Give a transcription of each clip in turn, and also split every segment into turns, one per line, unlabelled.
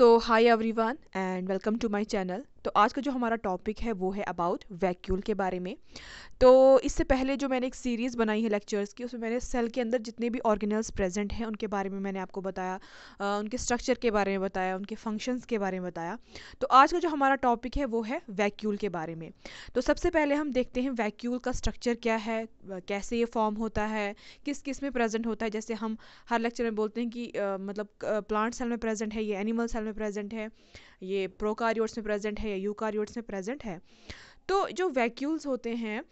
so hi everyone and welcome to my channel. तो आज का जो हमारा टॉपिक है वो है अबाउट वैक्यूल के बारे में तो इससे पहले जो मैंने एक सीरीज़ बनाई है लेक्चर्स की उसमें मैंने सेल के अंदर जितने भी ऑर्गेनल्स प्रेजेंट हैं उनके बारे में मैंने आपको बताया उनके स्ट्रक्चर के बारे में बताया उनके फंक्शंस के बारे में बताया तो आज का जो हमारा टॉपिक है वो है वैक्यूल के बारे में तो सबसे पहले हम देखते हैं वैक्यूल का स्ट्रक्चर क्या है कैसे ये फॉर्म होता है किस किस में प्रेजेंट होता है जैसे हम हर लेक्चर में बोलते हैं कि मतलब प्लांट सेल में प्रेजेंट है ये एनिमल सेल में प्रेजेंट है ये प्रोकार्योट्स में प्रेजेंट है या यूकार्योट्स में प्रेजेंट है तो जो वैक्यूल्स होते हैं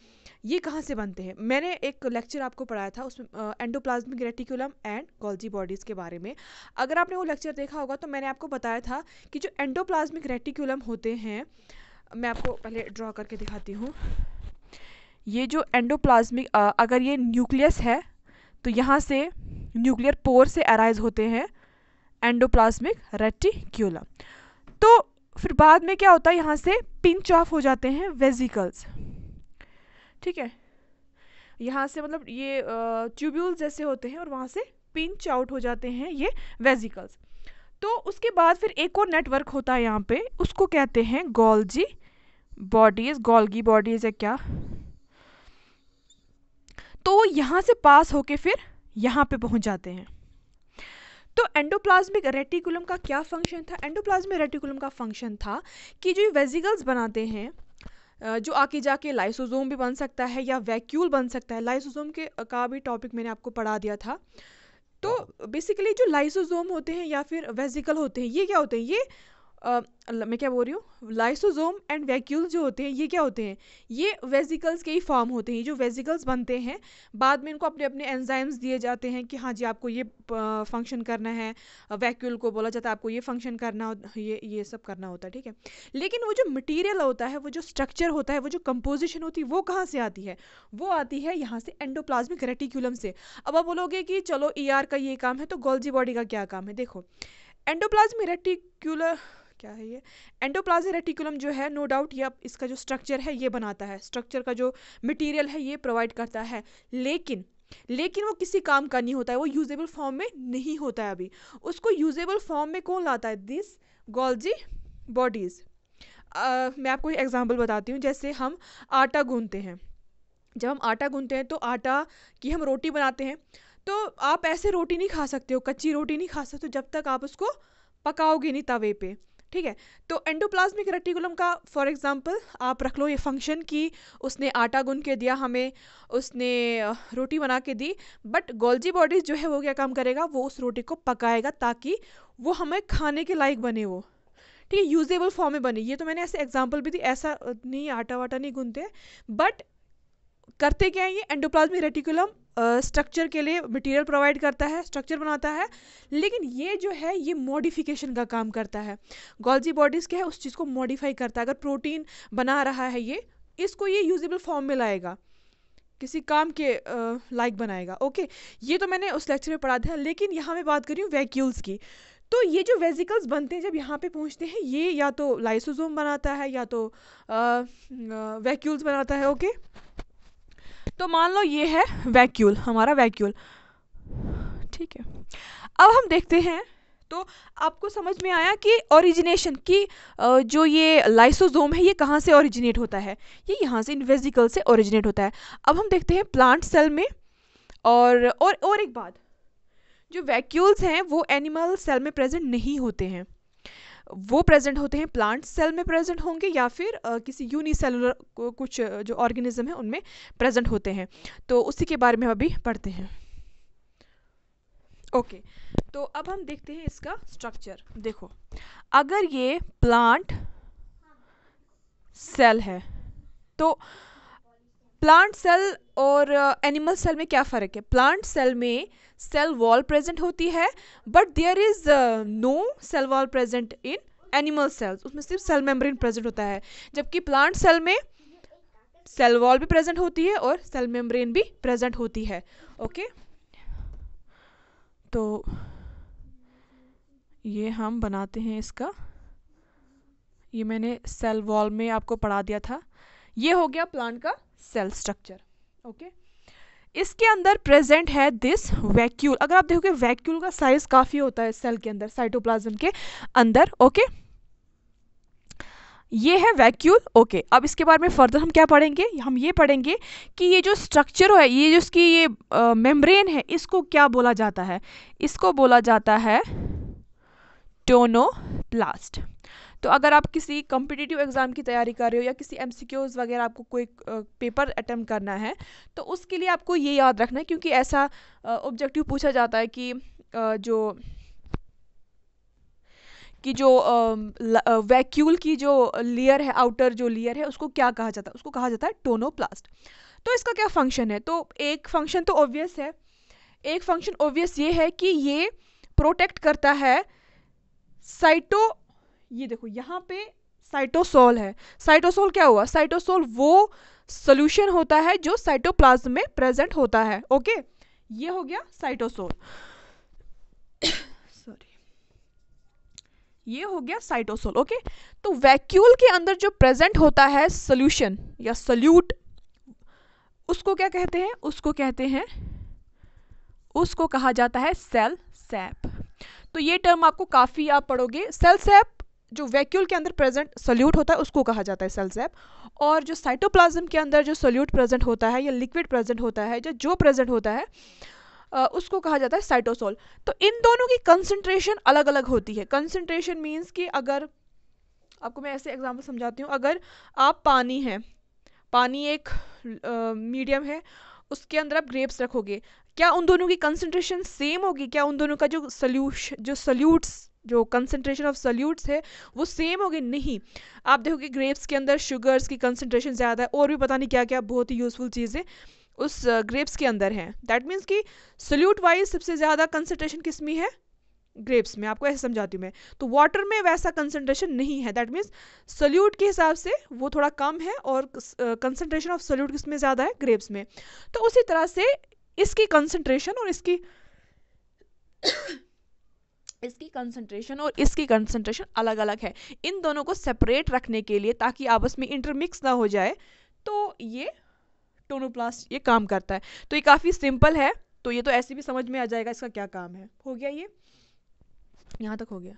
ये कहाँ से बनते हैं मैंने एक लेक्चर आपको पढ़ाया था उसमें endoplasmic reticulum and Golgi bodies के बारे में अगर आपने वो लेक्चर देखा होगा तो मैंने आपको बताया था कि जो एंडोप्लाज्मिक रेटिकुलम होते हैं मैं आपको पहले ड्रॉ करके दिखाती हूँ ये जो एंडोप्लाज्मिक अगर ये न्यूक्लियस है तो यहाँ से न्यूक्लियर पोर से अराइज होते हैं एंडोप्लाज्मिक रेटिक्यूलम तो फिर बाद में क्या होता है यहाँ से पिंच ऑफ हो जाते हैं वेजिकल्स ठीक है यहाँ से मतलब ये ट्यूब्यूल जैसे होते हैं और वहाँ से पिंच आउट हो जाते हैं ये वेजिकल्स तो उसके बाद फिर एक और नेटवर्क होता है यहाँ पे उसको कहते हैं गोल्जी बॉडीज गोल्गी बॉडीज है क्या तो यहाँ से पास होके फिर यहाँ पे पहुँच जाते हैं तो एंडोप्लाज्मिक रेटिकुलम का क्या फंक्शन था एंडोप्लाज्मिक रेटिकुलम का फंक्शन था कि जो वेजिकल्स बनाते हैं जो आके जाके लाइसोजोम भी बन सकता है या वैक्यूल बन सकता है लाइसोजोम के का भी टॉपिक मैंने आपको पढ़ा दिया था तो बेसिकली जो लाइसोजोम होते हैं या फिर वेजिकल होते हैं ये क्या होते हैं ये मैं क्या बोल रही हूँ लाइसोजोम एंड वैक्यूल जो होते हैं ये क्या होते हैं ये वेजिकल्स के ही फॉर्म होते हैं जो वेजिकल्स बनते हैं बाद में इनको अपने अपने एंजाइम्स दिए जाते हैं कि हाँ जी आपको ये फंक्शन करना है वैक्यूल को बोला जाता है आपको ये फंक्शन करना ये ये सब करना होता है ठीक है लेकिन वो जो मटीरियल होता है वो जो स्ट्रक्चर होता है वो जो कंपोजिशन होती है वो कहाँ से आती है वो आती है यहाँ से एंडोप्लाज्मिक रेटिक्यूलम से अब आप बोलोगे कि चलो ई e ER का ये काम है तो गोल्जी बॉडी का क्या काम है देखो एंडोप्लाज्मिक रेटिक्यूलर क्या है ये एंडोप्लाज्मिक रेटिकुलम जो है नो डाउट ये इसका जो स्ट्रक्चर है ये बनाता है स्ट्रक्चर का जो मटेरियल है ये प्रोवाइड करता है लेकिन लेकिन वो किसी काम का नहीं होता है वो यूजेबल फॉर्म में नहीं होता है अभी उसको यूजेबल फॉर्म में कौन लाता है दिस गोल्जी बॉडीज़ मैं आपको एग्जाम्पल बताती हूँ जैसे हम आटा गूंधते हैं जब हम आटा गूंधते हैं तो आटा की हम रोटी बनाते हैं तो आप ऐसे रोटी नहीं खा सकते हो कच्ची रोटी नहीं खा सकते हो जब तक आप उसको पकाओगे नहीं तवे पे ठीक है तो एंडोप्लाज्मिक रेटिकुलम का फॉर एग्जांपल आप रख लो ये फंक्शन कि उसने आटा गुन के दिया हमें उसने रोटी बना के दी बट गोल्जी बॉडीज जो है वो क्या काम करेगा वो उस रोटी को पकाएगा ताकि वो हमें खाने के लायक बने वो ठीक है यूजेबल फॉर्म में बने ये तो मैंने ऐसे एग्जाम्पल भी दी ऐसा नहीं आटा वाटा नहीं गूनते बट करते क्या है ये एंडोप्लाज्मिक रेटिकुलम स्ट्रक्चर के लिए मटेरियल प्रोवाइड करता है स्ट्रक्चर बनाता है लेकिन ये जो है ये मॉडिफिकेशन का काम करता है गॉल्जी बॉडीज़ क्या है उस चीज़ को मॉडिफाई करता है अगर प्रोटीन बना रहा है ये इसको ये यूजेबल फॉर्म में लाएगा किसी काम के लाइक बनाएगा ओके ये तो मैंने उस लेक्चर में पढ़ा था लेकिन यहाँ मैं बात कर रही हूँ वैक्यूल्स की तो ये जो वेजिकल्स बनते हैं जब यहाँ पे पहुँचते हैं ये या तो लाइसोजोम बनाता है या तो वैक्यूल्स बनाता है ओके तो मान लो ये है वैक्यूल हमारा वैक्यूल ठीक है अब हम देखते हैं तो आपको समझ में आया कि ओरिजिनेशन की जो ये लाइसोजोम है ये कहाँ से ओरिजिनेट होता है ये यहाँ से इन वेजिकल से ओरिजिनेट होता है अब हम देखते हैं प्लांट सेल में और और और एक बात जो वैक्यूल्स हैं वो एनिमल सेल में प्रेजेंट नहीं होते हैं वो प्रेजेंट होते हैं प्लांट सेल में प्रेजेंट होंगे या फिर आ, किसी यूनिसेलुलर कुछ जो ऑर्गेनिज्म है उनमें प्रेजेंट होते हैं तो उसी के बारे में अभी पढ़ते हैं ओके okay, तो अब हम देखते हैं इसका स्ट्रक्चर देखो अगर ये प्लांट सेल है तो प्लांट सेल और एनिमल सेल में क्या फ़र्क है प्लांट सेल में सेल वॉल प्रेजेंट होती है but there is no cell wall present in animal cells उसमें सिर्फ सेल मेम्ब्रेन प्रेजेंट होता है जबकि प्लांट सेल में सेल वॉल भी प्रेजेंट होती है और सेल मेम्ब्रेन भी प्रेजेंट होती है ओके तो ये हम बनाते हैं इसका ये मैंने सेल वॉल में आपको पढ़ा दिया था ये हो गया प्लांट का सेल स्ट्रक्चर ओके इसके अंदर प्रेजेंट है दिस वैक्यूल अगर आप देखोगे वैक्यूल का साइज काफ़ी होता है सेल के अंदर साइटोप्लाज्म के अंदर ओके ये है वैक्यूल ओके अब इसके बारे में फर्दर हम क्या पढ़ेंगे हम ये पढ़ेंगे कि ये जो स्ट्रक्चर है ये जो इसकी ये मेम्ब्रेन है इसको क्या बोला जाता है इसको बोला जाता है टोनोप्लास्ट तो अगर आप किसी कम्पिटिटिव एग्ज़ाम की तैयारी कर रहे हो या किसी एम वगैरह आपको कोई पेपर अटैम्प्ट करना है तो उसके लिए आपको ये याद रखना है क्योंकि ऐसा ऑब्जेक्टिव पूछा जाता है कि जो कि जो वैक्यूल की जो लेयर है आउटर जो लेयर है उसको क्या कहा जाता है उसको कहा जाता है टोनोप्लास्ट तो इसका क्या फंक्शन है तो एक फंक्शन तो ऑब्वियस है एक फंक्शन ऑब्वियस ये है कि ये प्रोटेक्ट करता है साइटो ये देखो यहाँ पे साइटोसोल है साइटोसोल क्या हुआ साइटोसोल वो सोल्यूशन होता है जो साइटोप्लाज्म में प्रेजेंट होता है ओके ये हो गया साइटोसोल सॉरी ये हो गया साइटोसोल ओके तो वैक्यूल के अंदर जो प्रेजेंट होता है सोल्यूशन या सल्यूट उसको क्या कहते हैं उसको कहते हैं उसको कहा जाता है सेल सैप तो ये टर्म आपको काफ़ी आप पढ़ोगे सेल सैप जो वैक्यूल के अंदर प्रेजेंट सोल्यूट होता है उसको कहा जाता है सेल सैप और जो साइटोप्लाज्म के अंदर जो सोल्यूट प्रेजेंट होता है या लिक्विड प्रेजेंट होता है या जो प्रेजेंट होता है उसको कहा जाता है साइटोसोल तो इन दोनों की कंसनट्रेशन अलग अलग होती है कंसनट्रेशन मीन्स कि अगर आपको मैं ऐसे एग्जाम्पल समझाती हूँ अगर आप पानी हैं पानी एक मीडियम है उसके अंदर आप ग्रेप्स रखोगे क्या उन दोनों की कंसनट्रेशन सेम होगी क्या उन दोनों का जो सल्यूश जो सल्यूट्स जो कंसनट्रेशन ऑफ सल्यूट्स है वो सेम होगी नहीं आप देखोगे ग्रेप्स के अंदर शुगर्स की कंसनट्रेशन ज़्यादा है और भी पता नहीं क्या क्या बहुत ही यूज़फुल चीज़ें उस ग्रेप्स के अंदर हैं दैट मीन्स कि सल्यूट वाइज सबसे ज़्यादा कंसनट्रेशन किस में है ग्रेप्स में आपको ऐसे समझाती हूँ मैं तो वाटर में वैसा कंसनट्रेशन नहीं है दैट मीन्स सल्यूट के हिसाब से वो थोड़ा कम है और कंसनट्रेशन ऑफ सल्यूट किस में ज़्यादा है ग्रेप्स में तो उसी तरह से इसकी कंसनट्रेशन और इसकी इसकी कंसंट्रेशन और इसकी कंसंट्रेशन अलग अलग है इन दोनों को सेपरेट रखने के लिए ताकि आपस में इंटरमिक्स ना हो जाए तो ये टोनोप्लास्ट ये काम करता है तो ये काफ़ी सिंपल है तो ये तो ऐसे भी समझ में आ जाएगा इसका क्या काम है हो गया ये यहाँ तक हो गया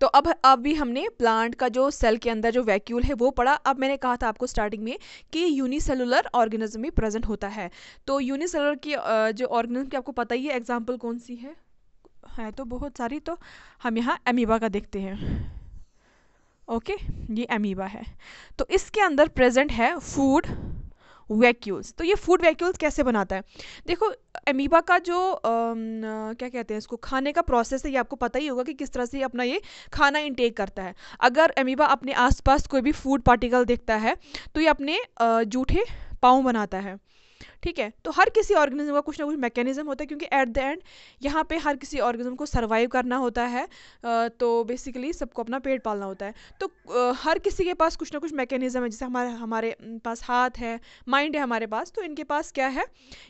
तो अब अभी हमने प्लांट का जो सेल के अंदर जो वैक्यूल है वो पड़ा अब मैंने कहा था आपको स्टार्टिंग में कि यूनिसेलुलर ऑर्गेनिज्म में प्रेजेंट होता है तो यूनिसेलुलर की जो ऑर्गेनिज्म की आपको पता ही है एग्जाम्पल कौन सी है है तो बहुत सारी तो हम यहाँ एमीबा का देखते हैं ओके ये एमीबा है तो इसके अंदर प्रेजेंट है फूड वैक्यूल्स तो ये फूड वैक्यूल्स कैसे बनाता है देखो एमीबा का जो आ, क्या कहते हैं इसको खाने का प्रोसेस है ये आपको पता ही होगा कि किस तरह से अपना ये खाना इनटेक करता है अगर एमीबा अपने आसपास कोई भी फूड पार्टिकल देखता है तो ये अपने जूठे पाँव बनाता है ठीक है तो हर किसी ऑर्गेनिज्म का कुछ ना कुछ मैकेनिज्म होता है क्योंकि एट द एंड यहाँ पे हर किसी ऑर्गेनिज्म को सर्वाइव करना होता है तो बेसिकली सबको अपना पेट पालना होता है तो हर किसी के पास कुछ ना कुछ मैकेनिज्म है जैसे हमारे हमारे पास हाथ है माइंड है हमारे पास तो इनके पास क्या है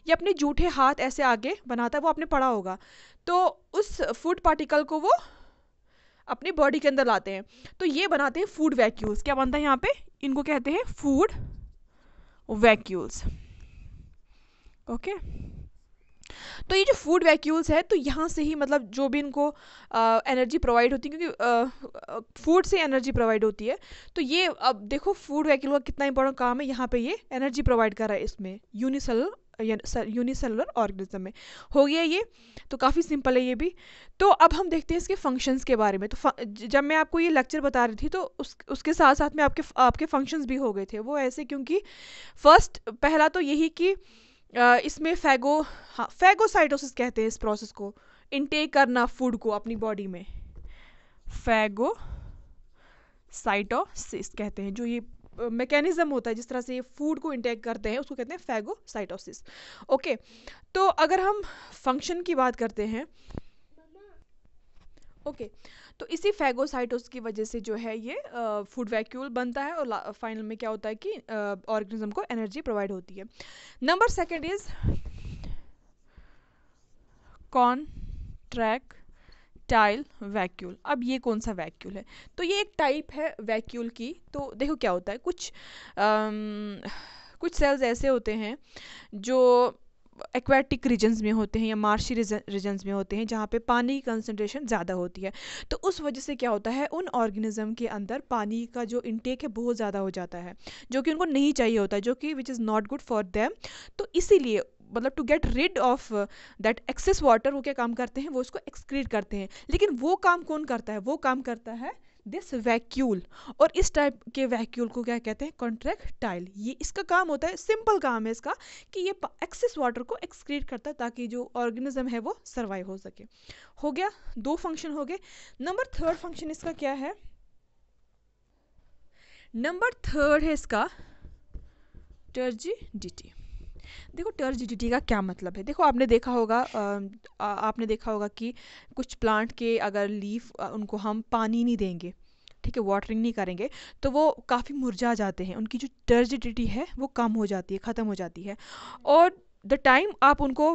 ये अपने जूठे हाथ ऐसे आगे बनाता है वो आपने पढ़ा होगा तो उस फूड पार्टिकल को वो अपनी बॉडी के अंदर लाते हैं तो ये बनाते हैं फूड वैक्यूल्स क्या बनता है यहाँ पे इनको कहते हैं फूड वैक्यूल्स ओके तो ये जो फूड वैक्यूल्स है तो यहाँ से ही मतलब जो भी इनको एनर्जी प्रोवाइड होती है क्योंकि फूड से एनर्जी प्रोवाइड होती है तो ये अब देखो फूड वैक्यूल का कितना इंपॉर्टेंट काम है यहाँ पे ये एनर्जी प्रोवाइड कर रहा है इसमें यूनिसेलर यूनिसेलुलर ऑर्गेनिज्म में हो गया ये तो काफ़ी सिंपल है ये भी तो अब हम देखते हैं इसके फंक्शंस के बारे में तो जब मैं आपको ये लेक्चर बता रही थी तो उस उसके साथ साथ में आपके आपके फंक्शंस भी हो गए थे वो ऐसे क्योंकि फर्स्ट पहला तो यही कि इसमें फैगो हाँ फैगोसाइटोसिस कहते हैं इस प्रोसेस को इनटेक करना फूड को अपनी बॉडी में फैगो साइटोसिस कहते हैं जो ये मैकेनिज्म होता है जिस तरह से ये फूड को इंटेक करते हैं उसको कहते हैं फैगोसाइटोसिस ओके तो अगर हम फंक्शन की बात करते हैं ओके okay, तो इसी फैगोसाइटोस की वजह से जो है ये फूड वैक्यूल बनता है और फाइनल में क्या होता है कि ऑर्गेनिज्म को एनर्जी प्रोवाइड होती है number second is contractile vacuole अब ये कौन सा वैक्यूल है तो ये एक टाइप है वैक्यूल की तो देखो क्या होता है कुछ आम, कुछ सेल्स ऐसे होते हैं जो एक्वेटिक रीजन्स में होते हैं या मार्शी रीजन्स में होते हैं जहाँ पे पानी की कंसनट्रेशन ज़्यादा होती है तो उस वजह से क्या होता है उन ऑर्गेनिज़म के अंदर पानी का जो इनटेक है बहुत ज़्यादा हो जाता है जो कि उनको नहीं चाहिए होता जो कि which is not good for them तो इसीलिए मतलब to get rid of that excess water वो क्या काम करते हैं वो उसको एक्सक्रीट करते हैं लेकिन वो काम कौन करता है वो काम करता है दिस वैक्यूल और इस टाइप के वैक्यूल को क्या कहते हैं कॉन्ट्रैक्टाइल ये इसका काम होता है सिंपल काम है इसका कि ये एक्सेस वाटर को एक्सक्रीट करता है ताकि जो ऑर्गेनिज्म है वो सर्वाइव हो सके हो गया दो फंक्शन हो गए नंबर थर्ड फंक्शन इसका क्या है नंबर थर्ड है इसका टर्जिडिटी देखो टर्जिडिटी का क्या मतलब है देखो आपने देखा होगा आ, आपने देखा होगा कि कुछ प्लांट के अगर लीफ उनको हम पानी नहीं देंगे ठीक है वाटरिंग नहीं करेंगे तो वो काफ़ी मुरझा जाते हैं उनकी जो टर्जिडिटी है वो कम हो जाती है ख़त्म हो जाती है और द टाइम आप उनको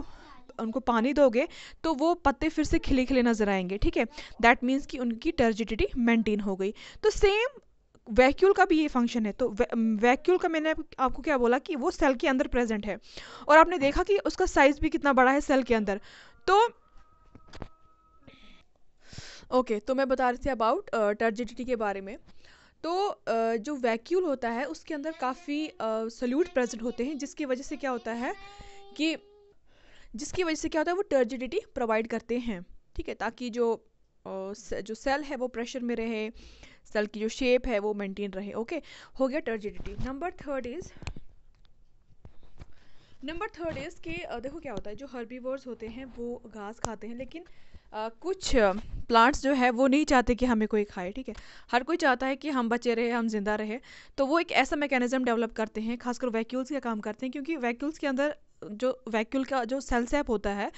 उनको पानी दोगे तो वो पत्ते फिर से खिले खिले नजर आएंगे ठीक है दैट मीन्स कि उनकी टर्जिडिटी मेंटेन हो गई तो सेम वैक्यूल का भी ये फंक्शन है तो वै, वैक्यूल mm, का मैंने आपको क्या बोला कि वो सेल के अंदर प्रेजेंट है और आपने देखा कि उसका साइज भी कितना बड़ा है सेल के अंदर तो ओके okay, तो मैं बता रही थी अबाउट टर्जिडिटी के बारे में तो जो वैक्यूल होता है उसके अंदर काफ़ी सल्यूट प्रेजेंट होते हैं जिसकी वजह से क्या होता है कि जिसकी वजह से क्या होता है वो टर्जिडिटी प्रोवाइड करते हैं ठीक है ताकि जो जो सेल है वो प्रेशर में रहे सेल की जो शेप है वो मेंटेन रहे ओके हो गया turgidity number third is number third is कि देखो क्या होता है जो हर्बी होते हैं वो घास खाते हैं लेकिन आ, कुछ प्लांट्स जो है वो नहीं चाहते कि हमें कोई खाए ठीक है हर कोई चाहता है कि हम बचे रहे हम जिंदा रहे तो वो एक ऐसा मैकेनिज्म डेवलप करते हैं खासकर वैक्यूल्स का काम करते हैं क्योंकि वैक्यूल्स के अंदर जो वैक्यूल का जो सेल्सैप होता है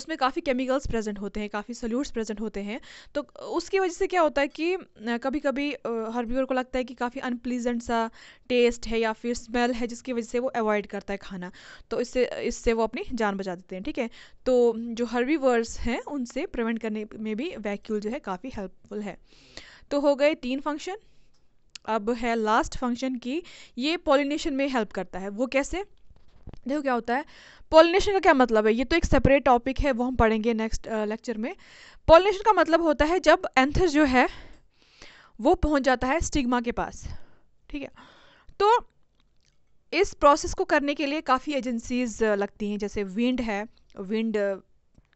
उसमें काफ़ी केमिकल्स प्रेजेंट होते हैं काफ़ी सल्यूट्स प्रेजेंट होते हैं तो उसकी वजह से क्या होता है कि कभी कभी हर्बियोर को लगता है कि काफ़ी अनप्लीजेंट सा टेस्ट है या फिर स्मेल है जिसकी वजह से वो अवॉइड करता है खाना तो इससे इससे वो अपनी जान बचा देते हैं ठीक है तो जो हर्बीवर्स हैं उनसे प्रिवेंट करने में भी वैक्यूल जो है काफ़ी हेल्पफुल है तो हो गए तीन फंक्शन अब है लास्ट फंक्शन की ये पॉलिनेशन में हेल्प करता है वो कैसे देखो क्या होता है पॉलिनेशन का क्या मतलब है ये तो एक सेपरेट टॉपिक है वो हम पढ़ेंगे नेक्स्ट लेक्चर में पॉलिनेशन का मतलब होता है जब एंथस जो है वो पहुंच जाता है स्टिग्मा के पास ठीक है तो इस प्रोसेस को करने के लिए काफ़ी एजेंसीज लगती हैं जैसे विंड है विंड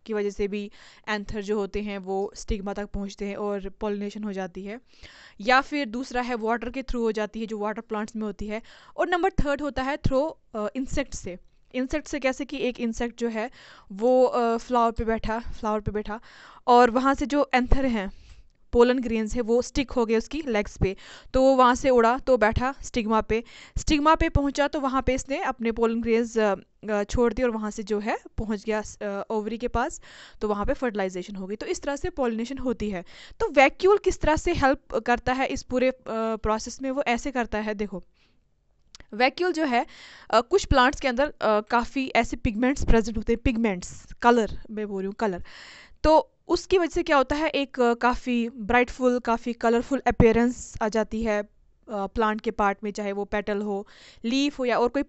की वजह से भी एंथर जो होते हैं वो स्टिग्मा तक पहुँचते हैं और पॉलिनेशन हो जाती है या फिर दूसरा है वाटर के थ्रू हो जाती है जो वाटर प्लांट्स में होती है और नंबर थर्ड होता है थ्रो इंसेक्ट से इंसेक्ट से कैसे कि एक इंसेक्ट जो है वो फ्लावर पे बैठा फ्लावर पे बैठा और वहाँ से जो एंथर हैं पोलन ग्रेन्स है वो स्टिक हो गए उसकी लेग्स पे तो वो वहाँ से उड़ा तो बैठा स्टिग्मा पे स्टिग्मा पे पहुँचा तो वहाँ पे इसने अपने पोलन ग्रेन्स छोड़ दी और वहाँ से जो है पहुँच गया ओवरी के पास तो वहाँ पे फर्टिलाइजेशन हो गई तो इस तरह से पॉलिनेशन होती है तो वैक्यूल किस तरह से हेल्प करता है इस पूरे प्रोसेस में वो ऐसे करता है देखो वैक्यूल जो है आ, कुछ प्लांट्स के अंदर काफ़ी ऐसे पिगमेंट्स प्रेजेंट होते हैं पिगमेंट्स कलर मैं बोल रही हूँ कलर तो उसकी वजह से क्या होता है एक काफ़ी ब्राइटफुल काफ़ी कलरफुल अपेयरेंस आ जाती है प्लांट के पार्ट में चाहे वो पेटल हो लीफ हो या और कोई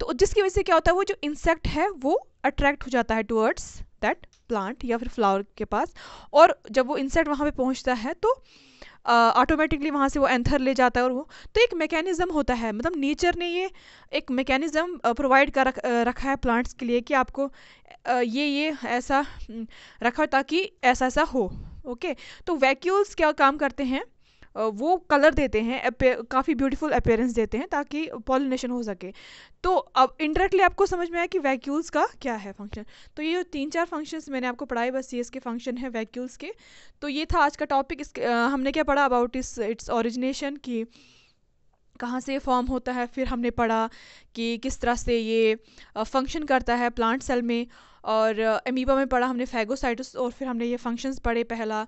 तो जिसकी वजह से क्या होता है वो जो इंसेक्ट है वो अट्रैक्ट हो जाता है टुवर्ड्स दैट प्लांट या फिर फ्लावर के पास और जब वो इंसेक्ट वहाँ पे पहुँचता है तो ऑटोमेटिकली वहाँ से वो एंथर ले जाता है और वो तो एक मैकेनिज़्म होता है मतलब नेचर ने ये एक मैकेनिज़्म प्रोवाइड कर रख, रखा है प्लांट्स के लिए कि आपको आ, ये ये ऐसा हम्म, रखा ताकि ऐसा ऐसा हो ओके okay? तो वैक्यूल्स क्या काम करते हैं वो कलर देते हैं काफ़ी ब्यूटीफुल अपेयरेंस देते हैं ताकि पॉलिनेशन हो सके तो अब इनडायरेक्टली आपको समझ में आया कि वैक्यूल्स का क्या है फंक्शन तो ये जो तीन चार फंक्शंस मैंने आपको पढ़ाए बस ये इसके फंक्शन है वैक्यूल्स के तो ये था आज का टॉपिक इस हमने क्या पढ़ा अबाउट इस इट्स ओरिजिनेशन की कहाँ से फॉर्म होता है फिर हमने पढ़ा कि किस तरह से ये फंक्शन करता है प्लांट सेल में और अमीबा में पढ़ा हमने फैगोसाइटस और फिर हमने ये फंक्शंस पढ़े पहला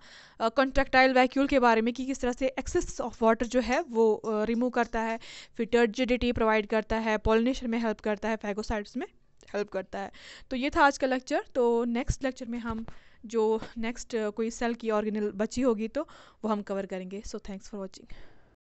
कंट्रक्टाइल वैक्यूल के बारे में कि किस तरह से एक्सेस ऑफ वाटर जो है वो रिमूव करता है फिर टर्जिडिटी प्रोवाइड करता है पॉलिनेशन में हेल्प करता है फैगोसाइट्स में हेल्प करता है तो ये था आज का लेक्चर तो नेक्स्ट लेक्चर में हम जो नेक्स्ट कोई सेल की ऑर्गेनल बची होगी तो वो हम कवर करेंगे सो थैंक्स फॉर वॉचिंग